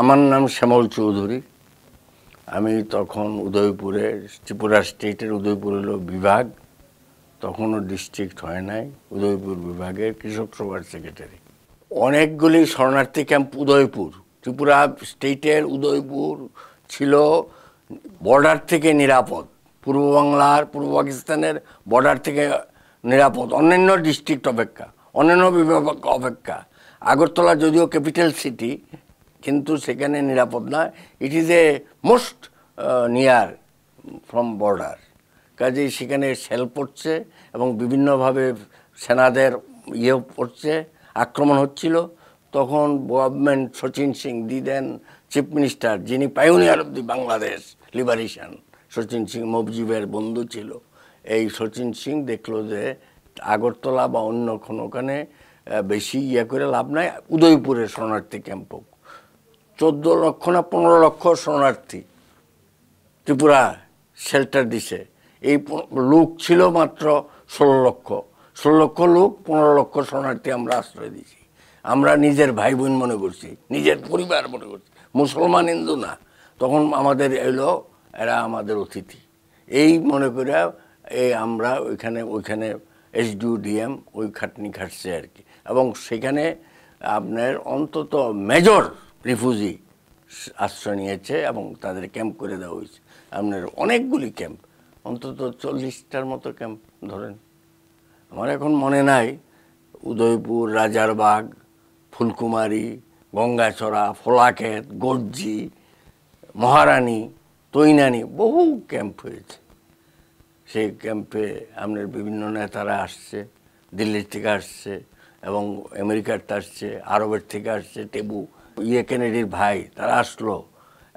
আমার নাম শ্যামল চৌধুরী আমি তখন উদয়পুরে ত্রিপুরা স্টেটের উদয়পুর হলো বিভাগ তখনও ডিস্ট্রিক্ট হয় নাই উদয়পুর বিভাগের কৃষক সভার সেক্রেটারি অনেকগুলি শরণার্থী ক্যাম্প উদয়পুর ত্রিপুরা স্টেটের উদয়পুর ছিল বর্ডার থেকে নিরাপদ পূর্ব বাংলার পূর্ব পাকিস্তানের বর্ডার থেকে নিরাপদ অন্যান্য ডিস্ট্রিক্ট অপেক্ষা অন্যান্য বিভাগ অপেক্ষা আগরতলা যদিও ক্যাপিটাল সিটি কিন্তু সেখানে নিরাপদ না it is a most near from border কাজে সেখানে সেল পড়ছে এবং বিভিন্নভাবে সেনাদের ইয়ে পড়ছে আক্রমণ হচ্ছিল তখন government Sachin Singh the then chief minister যিনি pioneer of the Bangladesh liberation Sachin Singh মবজিবের বন্ধু ছিল এই সচিন সিং দেখলো যে আগরতলা বা অন্য কোনোখানে বেশি ইয়ে করে লাভ নাই উদয়পুরে শরণার্থী ক্যাম্প হোক চোদ্দ লক্ষ না পনেরো লক্ষ শরণার্থী ত্রিপুরা শেল্টার দিছে এই লোক ছিল মাত্র ষোলো লক্ষ ষোলো লক্ষ লোক পনেরো লক্ষ শরণার্থী আমরা আশ্রয় দিছি আমরা নিজের ভাই বোন মনে করছি নিজের পরিবার মনে করছি মুসলমান হিন্দু না তখন আমাদের এলো এরা আমাদের অতিথি এই মনে করে এই আমরা ওইখানে ওইখানে এস ডিএম ওই খাটনি খাটছে আর কি এবং সেখানে আপনার অন্তত মেজর রিফিউজি আশ্রয় নিয়েছে এবং তাদের ক্যাম্প করে দেওয়া হয়েছে আপনার অনেকগুলি ক্যাম্প অন্তত চল্লিশটার মতো ক্যাম্প ধরেন আমার এখন মনে নাই উদয়পুর রাজারবাগ ফুলকুমারী গঙ্গাছড়া ফোলাখেত গর্জি মহারানী তৈনানি বহু ক্যাম্প হয়েছে সেই ক্যাম্পে আপনার বিভিন্ন নেতারা আসছে দিল্লির থেকে আসছে এবং আমেরিকার থেকে আসছে আরবের থেকে আসছে টেবু ইয়ে কেনেডির ভাই তারা আসলো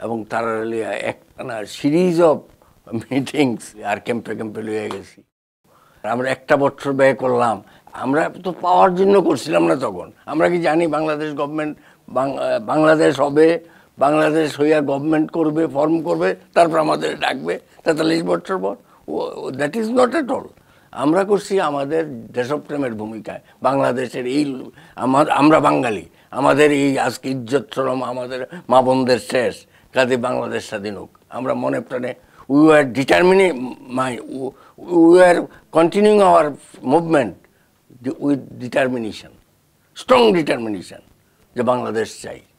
এবং তারা একটা না সিরিজ অফ মিটিংস আর ক্যাম্পে ক্যাম্পে লিয়ে গেছি আমরা একটা বছর ব্যয় করলাম আমরা তো পাওয়ার জন্য করছিলাম না তখন আমরা কি জানি বাংলাদেশ গভর্নমেন্ট বাংলাদেশ হবে বাংলাদেশ হইয়া গভর্নমেন্ট করবে ফর্ম করবে তারপর আমাদের ডাকবে তেতাল্লিশ বছর পর ও that is not at all আমরা করছি আমাদের দেশপ্রেমের ভূমিকায় বাংলাদেশের এই আমার আমরা বাঙালি আমাদের এই আজকে ইজ্জত শ্রম আমাদের মা বোনদের শেষ কাজে বাংলাদেশ স্বাধীন হোক আমরা মনে প্রাণে উই আর ডিটারমিনি মাই we are continue our movement with determination strong determination যে বাংলাদেশ চাই